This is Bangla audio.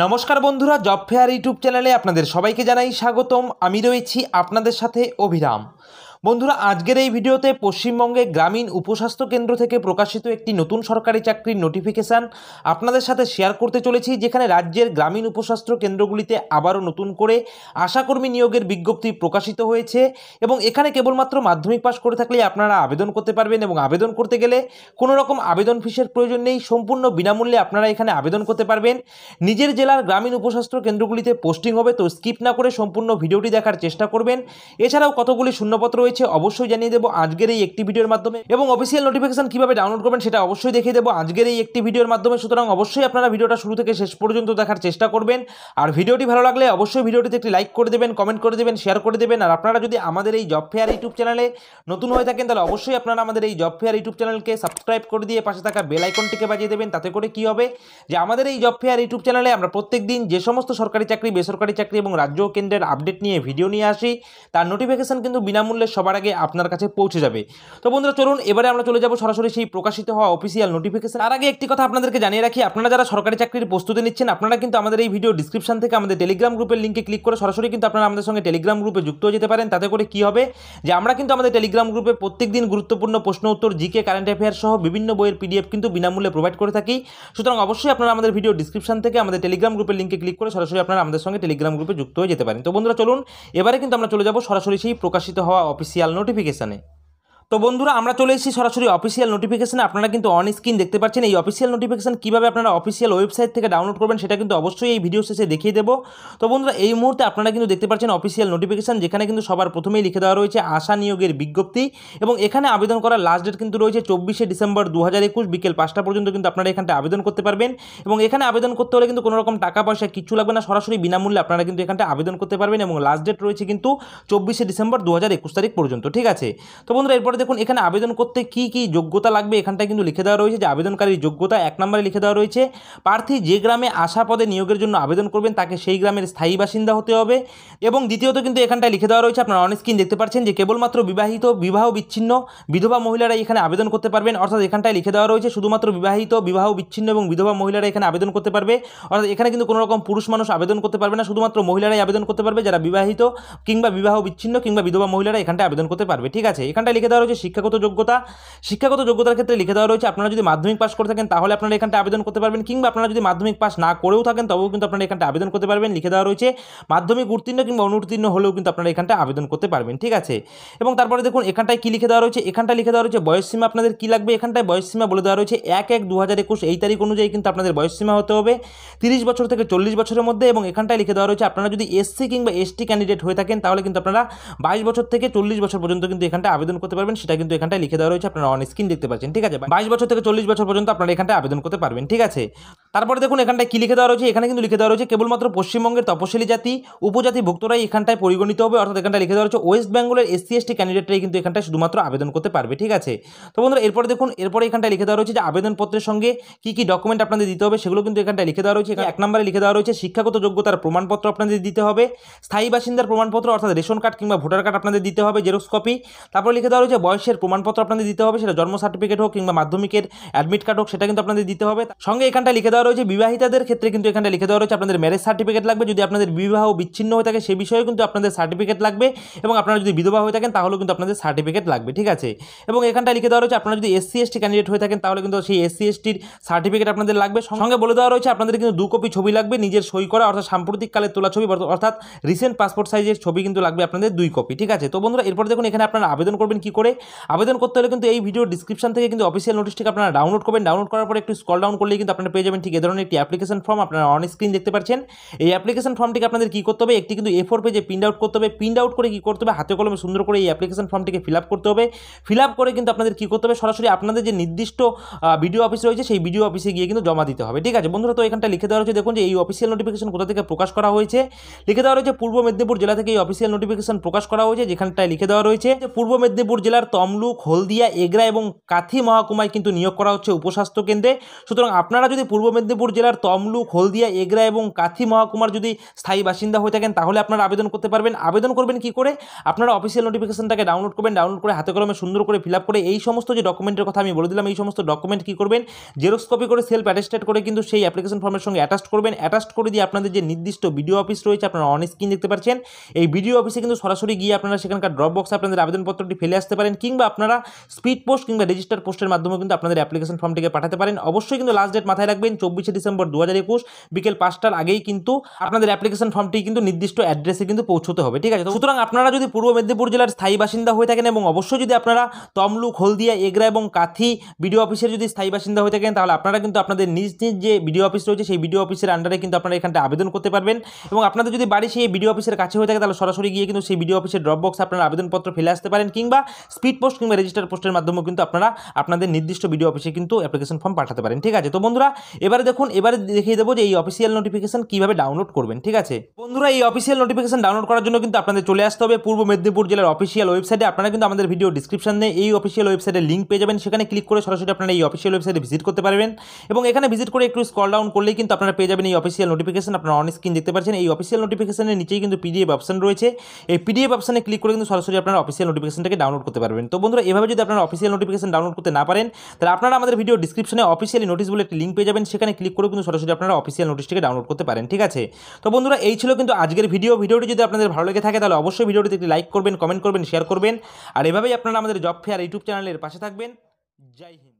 নমস্কার বন্ধুরা জব ফেয়ার ইউটিউব চ্যানেলে আপনাদের সবাইকে জানাই স্বাগতম আমি রয়েছি আপনাদের সাথে অভিরাম বন্ধুরা আজকের এই ভিডিওতে পশ্চিমবঙ্গে গ্রামীণ উপস্বাস্থ্য কেন্দ্র থেকে প্রকাশিত একটি নতুন সরকারি চাকরির নোটিফিকেশান আপনাদের সাথে শেয়ার করতে চলেছি যেখানে রাজ্যের গ্রামীণ উপস্বাস্থ্য কেন্দ্রগুলিতে আবারও নতুন করে আশাকর্মী নিয়োগের বিজ্ঞপ্তি প্রকাশিত হয়েছে এবং এখানে কেবলমাত্র মাধ্যমিক পাশ করে থাকলে আপনারা আবেদন করতে পারবেন এবং আবেদন করতে গেলে কোনো রকম আবেদন ফিসের প্রয়োজন নেই সম্পূর্ণ বিনামূল্যে আপনারা এখানে আবেদন করতে পারবেন নিজের জেলার গ্রামীণ উপস্বাস্থ্য কেন্দ্রগুলিতে পোস্টিং হবে তো স্কিপ না করে সম্পূর্ণ ভিডিওটি দেখার চেষ্টা করবেন এছাড়াও কতগুলি শূন্যপত্র রয়েছে রয়েছে অবশ্যই জানিয়ে দেবো আজকের এই একটি ভিডিওর মাধ্যমে এবং অফিসিয়াল নোটিফিকেশন কীভাবে ডাউনলোড করবেন সেটা অবশ্যই দেখিয়ে দেবো আজকের এই একটি ভিডিওর মাধ্যমে সুতরাং অবশ্যই আপনারা ভিডিওটা শুরু থেকে শেষ পর্যন্ত দেখার চেষ্টা করবেন আর ভিডিওটি ভালো লাগলে অবশ্যই ভিডিওটিতে একটি লাইক করে দেবেন কমেন্ট করে দেবেন শেয়ার করে দেবেন আর আপনারা যদি আমাদের এই জব ফেয়ার ইউটিউব চ্যানেলে নতুন হয়ে থাকেন তাহলে অবশ্যই আপনারা আমাদের এই জব ফেয়ার ইউটিউব চ্যানেলকে সাবস্ক্রাইব করে দিয়ে পাশে থাকা বেল আইকনটিকে বাজিয়ে দেবেন তাতে করে কি হবে যে আমাদের এই জব ফেয়ার ইউটিউব চ্যানেলে আমরা প্রত্যেক দিন যে সমস্ত সরকারি চাকরি বেসরকারি চাকরি এবং রাজ্য কেন্দ্রের আপডেট নিয়ে ভিডিও নিয়ে আসি তার নোটিফিকেশন কিন্তু বিনামূল্যে সব সবার আগে আপনার কাছে পৌঁছে যাবে তো বন্ধুরা চলুন এবারে আমরা চলে যাব সরাসরি সেই প্রকাশিত হওয়া অফিসিয়াল নোটিফিকেশন তার আগে একটি কথা আপনাদেরকে জানিয়ে রাখি আপনারা যারা সরকারি চাকরির প্রস্তুতি নিচ্ছেন আপনারা কিন্তু আমাদের এই ভিডিও ডিসক্রিপশন থেকে আমাদের টেলিগ্রাম গ্রুপের লিঙ্কে ক্লিক করে সরাসরি কিন্তু আপনারা আমাদের সঙ্গে টেলিগ্রাম গ্রুপে যুক্ত হয়ে যেতে পারেন তাতে করে কি হবে যে আমরা কিন্তু আমাদের টেলিগ্রাম গ্রুপে প্রত্যেক দিন গুরুত্বপূর্ণ প্রশ্ন উত্তর জিকে কারেন্ট অ্যাফেয়ার সহ বিভিন্ন বইয়ের পিডিএফ কিন্তু বিনামূল্যে প্রোভাইড করে থাকি সুতরাং অবশ্যই আপনারা আমাদের ভিডিও ডিসক্রিপশন থেকে আমাদের টেলিগ্রাম গ্রুপের লিঙ্কে ক্লিক করে সরাসরি আপনারা আমাদের সঙ্গে টেলিগ্রাম গ্রুপে যুক্ত হয়ে যেতে পারেন তো বন্ধুরা চলুন এবারে কিন্তু আমরা চলে যাব সরাসরি সেই প্রকাশিত হওয়া অফিস ऑफिशियल नोटिफिकेशन है তো বন্ধুরা আমরা চলে এসেছি সরাসরি অফিসিয়াল নোটিফিকেশানে আপনারা কিন্তু অন স্ক্রিন দেখতে পাচ্ছেন এই অফিসিয়াল নোটিফিকেশন কীভাবে আপনারা অফিসিয়াল ওয়েবসাইট থেকে ডাউনলোড করবেন সেটা কিন্তু অবশ্যই এই ভিডিও শেষে দেখিয়ে দেবো তো বন্ধুরা এই মুহূর্তে আপনারা কিন্তু দেখতে পাচ্ছেন অফিসিয়াল নোটিফিকেশন যেখানে কিন্তু সবার প্রথমেই লিখে দেওয়া রয়েছে আশা নিয়োগের বিজ্ঞপ্তি এবং এখানে আবেদন করার লাস্ট ডেট কিন্তু রয়েছে চব্বিশে ডিসেম্বর দু হাজার একুশ বিকেল পাঁচটা পর্যন্ত কিন্তু আপনারা এখানটা আবেদন করতে পারবেন এবং এখানে আবেদন করতে হলে কিন্তু কোনো রকম টাকা পয়সা কিছু লাগবে না সরাসরি বিনামূল্যে আপনারা কিন্তু এখানটা আবেদন করতে পারবেন এবং লাস্ট ডেট রয়েছে কিন্তু চব্বিশে ডিসেম্বর দু তারিখ পর্যন্ত ঠিক আছে তো বন্ধুরা এরপরে দেখুন এখানে আবেদন করতে কি কি যোগ্যতা লাগবে এখানটায় কিন্তু লিখে দেওয়া রয়েছে যে আবেদনকারীর যোগ্যতা এক নম্বরে লিখে দেওয়া রয়েছে প্রার্থী যে গ্রামে আশা পদে নিয়োগের জন্য আবেদন করবেন তাকে সেই গ্রামের স্থায়ী বাসিন্দা হতে হবে এবং দ্বিতীয়ত কিন্তু এখানটা লিখে দেওয়া রয়েছে আপনারা অন স্ক্রিন দেখতে পাচ্ছেন যে কেবলমাত্র বিবাহিত বিবাহ বিচ্ছিন্ন বিধবা মহিলারা এখানে আবেদন করতে পারবেন অর্থাৎ এখানটায় লিখে দেওয়া রয়েছে শুধুমাত্র বিবাহিত বিবাহ বিচ্ছিন্ন এবং বিধবা মহিলারা এখানে আবেদন করতে পারবে অর্থাৎ এখানে কিন্তু কোনো রকম পুরুষ মানুষ আবেদন করতে পারবে না শুধুমাত্র মহিলারাই আবেদন করতে পারবে যারা বিবাহিত কিংবা বিবাহ বিচ্ছিন্ন কিংবা বিধবা মহিলারা এখানটায় আবেদন করতে পারবে ঠিক আছে এখানটা লিখে দেওয়া রয়েছে শিক্ষাগত যোগ্যতা শিক্ষাগত যোগ্যতার ক্ষেত্রে লিখে দেওয়া রয়েছে আপনারা যদি মাধ্যমিক পাশ করে থাকেন তাহলে আপনারা এখানটা আবেদন করতে পারবেন কিংবা আপনারা যদি মাধ্যমিক পাশ না করেও থাকেন তবেও কিন্তু আপনারা এখানটা আবেদন করতে পারবেন লিখে দেওয়া রয়েছে মাধ্যমিক উত্তীর্ণ কিংবা অনুত্তীর্ণ হলেও কিন্তু আপনারা এখানটা আবেদন করতে পারবেন ঠিক আছে এবং তারপরে দেখুন এখানটায় কী লিখে দেওয়া রয়েছে এখানটা লিখে দেওয়া রয়েছে বয়সসীমা আপনাদের কী লাগবে এখানটায় বয়সসীমা বলে দেওয়া রয়েছে এক এক দু হাজার একুশ এই তারিখ অনুযায়ী কিন্তু আপনাদের বয়সসীমা হতে হবে তিরিশ বছর থেকে চল্লিশ বছরের মধ্যে এবং এখানটায় লিখে দেওয়া রয়েছে আপনারা যদি এসসি কিংবা এসটি ক্যান্ডিডেট হয়ে থাকেন তাহলে কিন্তু আপনারা বাইশ বছর থেকে চল্লিশ বছর পর্যন্ত কিন্তু এখানটা আবেদন করতে পারবেন পারবেন সেটা কিন্তু এখানটায় লিখে দেওয়া রয়েছে আপনারা অন স্ক্রিন দেখতে পাচ্ছেন ঠিক আছে বাইশ বছর থেকে চল্লিশ বছর পর্যন্ত আপনারা এখানটায় আবেদন করতে পারবেন ঠিক আছে তারপরে দেখুন এখানটায় কী লিখে দেওয়া রয়েছে এখানে কিন্তু লিখে দেওয়া রয়েছে কেবলমাত্র পশ্চিমবঙ্গের তপশিলি জাতি উপজাতি ভুক্তরাই এখানটায় পরিগণিত হবে অর্থাৎ এখানটায় লিখে দেওয়া রয়েছে ওয়েস্ট বেঙ্গলের এসসি এসটি ক্যান্ডিডেটরাই কিন্তু এখানটায় শুধুমাত্র আবেদন করতে পারবে ঠিক আছে তো বন্ধুরা এরপরে দেখুন এরপরে এখানটায় লিখে দেওয়া রয়েছে যে আবেদনপত্রের সঙ্গে কী কী ডকুমেন্ট আপনাদের দিতে হবে সেগুলো কিন্তু এখানটায় লিখে দেওয়া রয়েছে এক নম্বরে লিখে দেওয়া রয়েছে শিক্ষাগত যোগ্যতার প্রমাণপত্র আপনাদের দিতে হবে স্থায়ী বাসিন্দার প্রমাণপত্র অর্থাৎ রেশন কার্ড কিংবা ভোটার কার্ড আপনাদের দিতে হবে জেরক্স কপি তারপরে লিখে দেওয়া রয়েছে বয়সের প্রমাণপত্র আপনাদের দিতে হবে সেটা জন্ম সার্টিফিকেট হোক কিংবা মাধ্যমিকের অ্যাডমিট কার্ড হোক সেটা কিন্তু আপনাদের দিতে হবে সঙ্গে এখানটায় লিখে দেওয়া দেওয়া রয়েছে বিবাহিতাদের ক্ষেত্রে কিন্তু এখানে লিখে দেওয়া রয়েছে আপনাদের ম্যারেজ সার্টিফিকেট লাগবে যদি আপনাদের বিবাহ বিচ্ছিন্ন হয়ে থাকে সে বিষয়েও কিন্তু আপনাদের সার্টিফিকেট লাগবে এবং আপনারা যদি বিধবা হয়ে থাকেন তাহলেও কিন্তু আপনাদের সার্টিফিকেট লাগবে ঠিক আছে এবং এখানটা লিখে দেওয়া রয়েছে আপনারা যদি এসসি এসটি ক্যান্ডিডেট হয়ে থাকেন তাহলে কিন্তু সেই এসসি এসটির সার্টিফিকেট আপনাদের লাগবে সঙ্গে বলে দেওয়া রয়েছে আপনাদের কিন্তু দু কপি ছবি লাগবে নিজের সই করা অর্থাৎ সাম্প্রতিককালে তোলা ছবি অর্থাৎ রিসেন্ট পাসপোর্ট সাইজের ছবি কিন্তু লাগবে আপনাদের দুই কপি ঠিক আছে তো বন্ধুরা এরপর দেখুন এখানে আপনারা আবেদন করবেন কি করে আবেদন করতে হলে কিন্তু এই ভিডিও ডিসক্রিপশন থেকে কিন্তু অফিসিয়াল নোটিশটিকে আপনারা ডাউনলোড করবেন ডাউনলোড করার পর একটু স্কল ডাউন করলেই কিন্তু আপনারা পেয়ে যাবেন ঠিক ঠিক এ ধরনের একটি অ্যাপ্লিকেশন ফর্ম আপনারা অন স্ক্রিন দেখতে পাচ্ছেন এই অ্যাপ্লিকেশন ফর্মটিকে আপনাদের কী করতে হবে একটি কিন্তু এ ফোর পেজে প্রিন্ট আউট করতে হবে প্রিন্ট আউট করে কী করতে হবে হাতে কলমে সুন্দর করে এই অ্যাপ্লিকেশন ফর্মটিকে ফিল আপ করতে হবে ফিল আপ করে কিন্তু আপনাদের কী করতে হবে সরাসরি আপনাদের যে নির্দিষ্ট বিডিও অফিস রয়েছে সেই বিডিও অফিসে গিয়ে কিন্তু জমা দিতে হবে ঠিক আছে বন্ধুরা তো এখানটা লিখে দেওয়া হয়েছে দেখুন যে এই অফিসিয়াল নোটিফিকেশন কোথা থেকে প্রকাশ করা হয়েছে লিখে দেওয়া রয়েছে পূর্ব মেদিনীপুর জেলা থেকে এই অফিসিয়াল নোটিফিকেশন প্রকাশ করা হয়েছে যেখানটায় লিখে দেওয়া রয়েছে যে পূর্ব মেদিনীপুর জেলার তমলুক হলদিয়া এগরা এবং কাথি মহাকুমায় কিন্তু নিয়োগ করা হচ্ছে উপস্বাস্থ্য কেন্দ্রে সুতরাং আপনারা যদি পূর্ব মেদিনীপুর জেলার তমলুক হলদিয়া এগরা এবং কাথি মহকুমার যদি স্থায়ী বাসিন্দা হয়ে থাকেন তাহলে আপনারা আবেদন করতে পারবেন আবেদন করবেন কি করে আপনারা অফিসিয়াল নোটিফিকেশনটাকে ডাউনলোড করবেন ডাউনলোড করে হাতে কলমে সুন্দর করে ফিল করে এই সমস্ত যে ডকুমেন্টের কথা আমি বলে দিলাম এই সমস্ত ডকুমেন্ট কী করবেন জেরক্স কপি করে সেলফ অ্যাটেস্টেড করে কিন্তু সেই অ্যাপ্লিকেশন ফর্মের সঙ্গে অ্যাটাচ করবেন অ্যাটাচ করে দিয়ে আপনাদের যে নির্দিষ্ট ভিডিও অফিস রয়েছে আপনারা অন স্ক্রিন দেখতে পাচ্ছেন এই ভিডিও অফিসে কিন্তু সরাসরি গিয়ে আপনারা সেখানকার ড্রপ বক্সে আপনাদের আবেদনপত্রটি ফেলে আসতে পারেন কিংবা আপনারা স্পিড পোস্ট কিংবা রেজিস্টার পোস্টের মাধ্যমে কিন্তু আপনাদের অ্যাপ্লিকেশন ফর্মটিকে পাঠাতে পারেন অবশ্যই কিন্তু লাস্ট ডেট মাথায় রাখবেন চব্বিশে ডিসেম্বর দু হাজার একুশ বিকেল পাঁচটার আগেই কিন্তু আপনাদের অ্যাপ্লিকেশন ফর্মটি কিন্তু নির্দিষ্ট অ্যাড্রেসে কিন্তু পৌঁছতে হবে ঠিক আছে সুতরাং আপনারা যদি পূর্ব মেদিনীপুর জেলার স্থায়ী বাসিন্দা হয়ে থাকেন এবং অবশ্যই যদি আপনারা তমলুক হলদিয়া এগরা এবং কাথি বিডিও অফিসের যদি স্থায়ী বাসিন্দা হয়ে থাকেন তাহলে আপনারা কিন্তু আপনাদের নিজ নিজ যে বিডিও অফিস রয়েছে সেই বিডিও অফিসের আন্ডারে কিন্তু আপনারা এখানটা আবেদন করতে পারবেন এবং আপনাদের যদি বাড়ি সেই বিডিও অফিসের কাছে হয়ে থাকে তাহলে সরাসরি গিয়ে কিন্তু সেই বিডিও অফিসের ড্রপ বক্স আপনারা আবেদনপত্র ফেলে আসতে পারেন কিংবা স্পিড পোস্ট কিংবা রেজিস্টার পোস্টের মাধ্যমে কিন্তু আপনারা আপনাদের নির্দিষ্ট বিডিও অফিসে কিন্তু অ্যাপ্লিকেশন ফর্ম পাঠাতে পারেন ঠিক আছে তো বন্ধুরা এবার এবারে দেখুন এবারে দেখিয়ে দেবো যে এই অফিসিয়াল নোটিফিকেশন কীভাবে ডাউনলোড করবেন ঠিক আছে বন্ধুরা এই অফিসিয়াল নোটিফিকেশন ডাউনলোড করার জন্য কিন্তু আপনাদের চলে আসতে হবে পূর্ব মেদিনীপুর জেলার অফিসিয়াল ওয়েবসাইটে আপনারা কিন্তু আমাদের ভিডিও ডিসক্রিপশন নেই এই অফিসিয়াল ওয়েবসাইটের লিঙ্ক পেয়ে যাবেন সেখানে ক্লিক করে সরাসরি আপনারা এই অফিসিয়াল ওয়েবসাইটে ভিজিট করতে পারবেন এবং এখানে ভিজিট করে একটু স্কল ডাউন করলেই কিন্তু আপনারা পেয়ে যাবেন এই অফিসিয়াল নোটিফিকেশন আপনারা অন স্ক্রিন দেখতে পাচ্ছেন এই অফিসিয়াল নোটিফিকেশনের নিচেই কিন্তু পিডিএফ অপশন রয়েছে এই পিডিএফ অপশানে ক্লিক করে কিন্তু সরাসরি আপনারা অফিসিয়াল নোটিফিকেশনটাকে ডাউনলোড করতে পারবেন তো বন্ধুরা এভাবে যদি আপনারা অফিসিয়াল নোটিফিকেশন ডাউনলোড করতে না পারেন তাহলে আপনারা আমাদের ভিডিও ডিসক্রিপশনে অফিসিয়ালি নোটিস বলে একটি লিঙ্ক পেয়ে যাবেন সেখানে এখানে ক্লিক করে কিন্তু সরাসরি আপনারা অফিসিয়াল নোটিসটিকে ডাউনলোড করতে পারেন ঠিক আছে তো বন্ধুরা এই ছিল কিন্তু আজকের ভিডিও ভিডিওটি যদি আপনাদের ভালো লেগে থাকে তাহলে অবশ্যই ভিডিওটিতে একটি লাইক করবেন কমেন্ট করবেন শেয়ার করবেন আর এভাবেই আপনারা আমাদের জব ফেয়ার ইউটিউব চ্যানেলের পাশে থাকবেন জয় হিন্দ